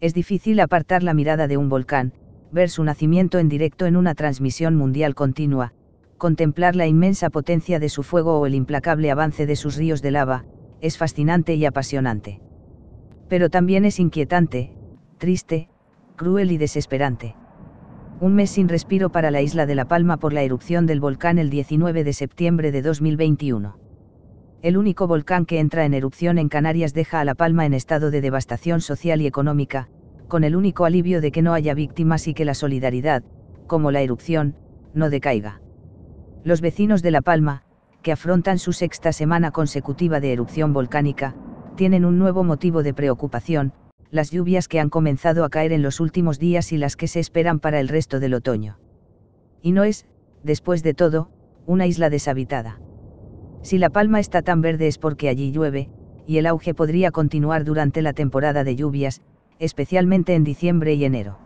Es difícil apartar la mirada de un volcán, ver su nacimiento en directo en una transmisión mundial continua, contemplar la inmensa potencia de su fuego o el implacable avance de sus ríos de lava, es fascinante y apasionante. Pero también es inquietante, triste, cruel y desesperante. Un mes sin respiro para la isla de La Palma por la erupción del volcán el 19 de septiembre de 2021 el único volcán que entra en erupción en Canarias deja a La Palma en estado de devastación social y económica, con el único alivio de que no haya víctimas y que la solidaridad, como la erupción, no decaiga. Los vecinos de La Palma, que afrontan su sexta semana consecutiva de erupción volcánica, tienen un nuevo motivo de preocupación, las lluvias que han comenzado a caer en los últimos días y las que se esperan para el resto del otoño. Y no es, después de todo, una isla deshabitada. Si La Palma está tan verde es porque allí llueve, y el auge podría continuar durante la temporada de lluvias, especialmente en diciembre y enero.